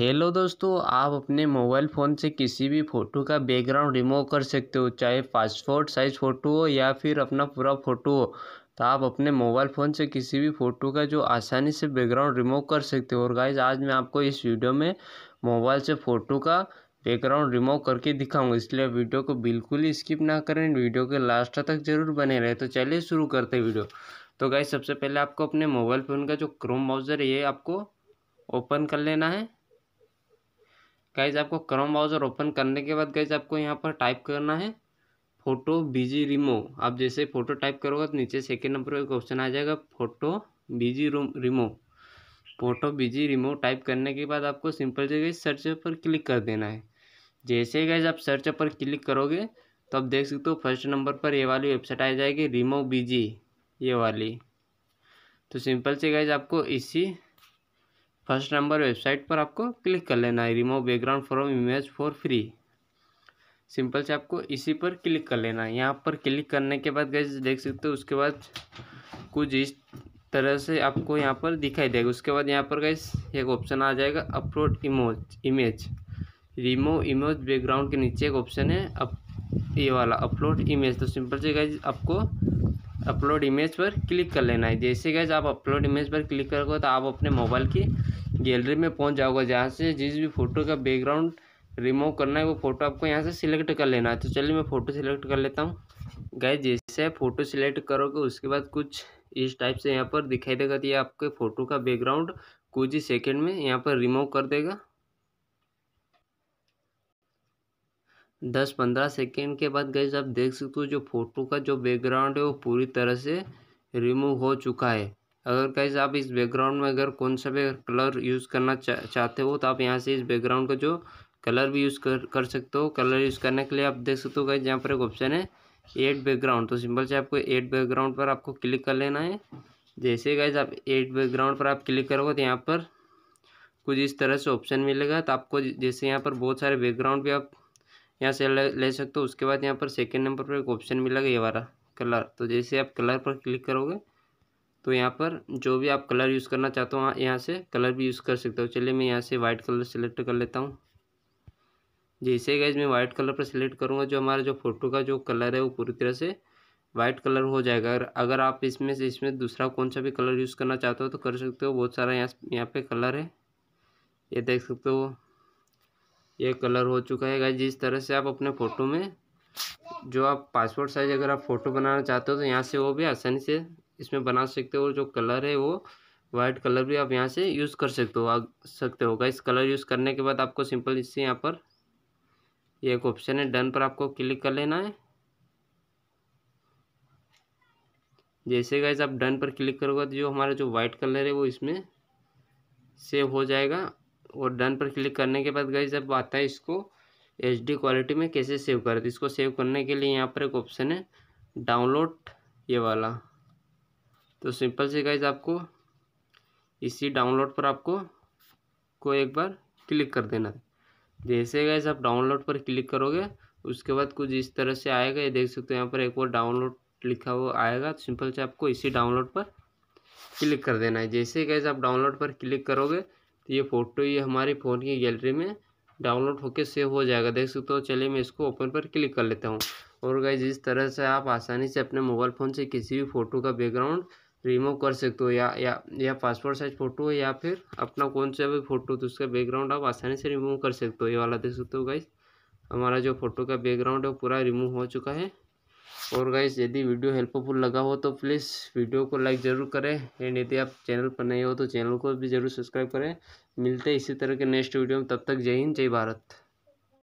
hello दोस्तों आप अपने मोबाइल फ़ोन से किसी भी फ़ोटो का बैकग्राउंड रिमूव कर सकते हो चाहे पासपोर्ट साइज़ फ़ोटो हो या फिर अपना पूरा फ़ोटो हो तो आप अपने मोबाइल फ़ोन से किसी भी फ़ोटो का जो आसानी से बैकग्राउंड रिमूव कर सकते हो और गाइज आज मैं आपको इस वीडियो में मोबाइल से फ़ोटो का बैकग्राउंड रिमूव करके दिखाऊंगा इसलिए वीडियो को बिल्कुल ही स्किप ना करें वीडियो के लास्ट तक ज़रूर बने रहे तो चलिए शुरू करते हैं वीडियो तो गाइज सबसे पहले आपको अपने मोबाइल फ़ोन का जो क्रोम ब्राउज़र है ये आपको ओपन कर लेना है गाइज आपको क्रम ब्राउज़र ओपन करने के बाद गाइज आपको यहाँ पर टाइप करना है फ़ोटो बीजी रिमो आप जैसे फ़ोटो टाइप करोगे तो नीचे सेकेंड नंबर पर ऑप्शन आ जाएगा photo BG remo photo BG remo type करने के बाद आपको सिंपल से गई सर्च पर क्लिक कर देना है जैसे गाइज आप सर्च पर क्लिक करोगे तो आप देख सकते हो फर्स्ट नंबर पर ये वाली वेबसाइट आ जाएगी रिमो बीजी ये वाली तो सिंपल से गैज आपको इसी फर्स्ट नंबर वेबसाइट पर आपको क्लिक कर लेना है remove background from image for free simple से आपको इसी पर क्लिक कर लेना है यहाँ पर क्लिक करने के बाद गैस देख सकते हो उसके बाद कुछ इस तरह से आपको यहाँ पर दिखाई देगा उसके बाद यहाँ पर गैस एक ऑप्शन आ जाएगा अपलोड इमोज इमेज रिमूव इमेज बैकग्राउंड के नीचे एक ऑप्शन है अप ये वाला अपलोड इमेज तो सिंपल से गैस आपको अपलोड इमेज पर क्लिक कर लेना है जैसे गैस आप अपलोड इमेज पर क्लिक करोगे तो आप अपने मोबाइल की गैलरी में पहुंच जाओगे जहाँ से जिस भी फ़ोटो का बैकग्राउंड रिमूव करना है वो फ़ोटो आपको यहाँ से सिलेक्ट कर लेना है तो चलिए मैं फ़ोटो सिलेक्ट कर लेता हूँ गैस जैसे फ़ोटो सिलेक्ट करोगे उसके बाद कुछ इस टाइप से यहाँ पर दिखाई देगा तो ये आपके फ़ोटो का बैकग्राउंड कुछ ही सेकेंड में यहाँ पर रिमूव कर देगा दस पंद्रह सेकेंड के बाद गई आप देख सकते हो जो फोटो का जो बैकग्राउंड है वो पूरी तरह से रिमूव हो चुका है अगर गाइज आप इस बैकग्राउंड में अगर कौन सा भी कलर यूज़ करना चा, चाहते हो तो आप यहाँ से इस बैकग्राउंड का जो कलर भी यूज़ कर कर सकते हो कलर यूज़ करने के लिए आप देख सकते हो गाइज यहाँ पर एक ऑप्शन है एड बैकग्राउंड तो सिंपल से आपको एड बैकग्राउंड पर आपको क्लिक कर लेना है जैसे गाइज आप एड बैकग्राउंड पर आप क्लिक करोगे तो यहाँ पर कुछ इस तरह से ऑप्शन मिलेगा तो आपको जैसे यहाँ पर बहुत सारे बैकग्राउंड भी आप यहाँ से ले सकते हो उसके बाद यहाँ पर सेकेंड नंबर पर एक ऑप्शन मिलेगा ये वाला कलर तो जैसे आप कलर पर क्लिक करोगे तो यहाँ पर जो भी आप कलर यूज़ करना चाहते हो यहाँ से कलर भी यूज़ कर सकते हो चलिए मैं यहाँ से वाइट कलर सेलेक्ट कर लेता हूँ जैसे गैज मैं वाइट कलर पर सिलेक्ट करूँगा जो हमारा जो फ़ोटो का जो कलर है वो पूरी तरह से वाइट कलर हो जाएगा अगर अगर आप इसमें से इसमें दूसरा कौन सा भी कलर यूज़ करना चाहते हो तो कर सकते हो बहुत सारा यहाँ यहाँ पे कलर है ये देख सकते हो ये कलर हो चुका है जिस तरह से आप अपने फ़ोटो में जो आप पासपोर्ट साइज अगर आप फ़ोटो बनाना चाहते हो तो यहाँ से वो भी आसानी से इसमें बना सकते हो और जो कलर है वो वाइट कलर भी आप यहाँ से यूज़ कर सकते हो आ सकते हो गाइस कलर यूज़ करने के बाद आपको सिंपल इससे यहाँ पर ये एक ऑप्शन है डन पर आपको क्लिक कर लेना है जैसे गाइस आप डन पर क्लिक करोगे तो जो हमारा जो वाइट कलर है वो इसमें सेव हो जाएगा और डन पर क्लिक करने के बाद गई जब आता है इसको एच डी क्वालिटी में कैसे सेव करते तो इसको सेव करने के लिए यहाँ पर एक ऑप्शन है डाउनलोड ये वाला तो सिंपल से गाइज आपको इसी डाउनलोड पर आपको को एक बार क्लिक कर देना जैसे गाइज आप डाउनलोड पर क्लिक करोगे उसके बाद कुछ इस तरह से आएगा ये देख सकते हो यहाँ पर एक बार डाउनलोड लिखा हुआ आएगा तो सिंपल से आपको इसी डाउनलोड पर क्लिक कर देना है जैसे गाइज आप डाउनलोड पर क्लिक करोगे तो ये फ़ोटो ये हमारे फ़ोन की गैलरी में डाउनलोड होकर सेव हो जाएगा देख सकते हो चलिए मैं इसको ओपन पर क्लिक कर लेता हूँ और गाइज इस तरह से आप आसानी से अपने मोबाइल फ़ोन से किसी भी फ़ोटो का बैकग्राउंड रिमूव कर सकते हो या या या पासपोर्ट साइज फ़ोटो है या फिर अपना कौन सा भी फ़ोटो तो उसका बैकग्राउंड आप आसानी से रिमूव कर सकते हो ये वाला देख सकते हो गाइज हमारा जो फ़ोटो का बैकग्राउंड है वो पूरा रिमूव हो चुका है और गाइज यदि वीडियो हेल्पफुल लगा हो तो प्लीज़ वीडियो को लाइक ज़रूर करें एंड यदि आप चैनल पर नए हो तो चैनल को भी ज़रूर सब्सक्राइब करें मिलते हैं इसी तरह के नेक्स्ट वीडियो में तब तक जय हिंद जय भारत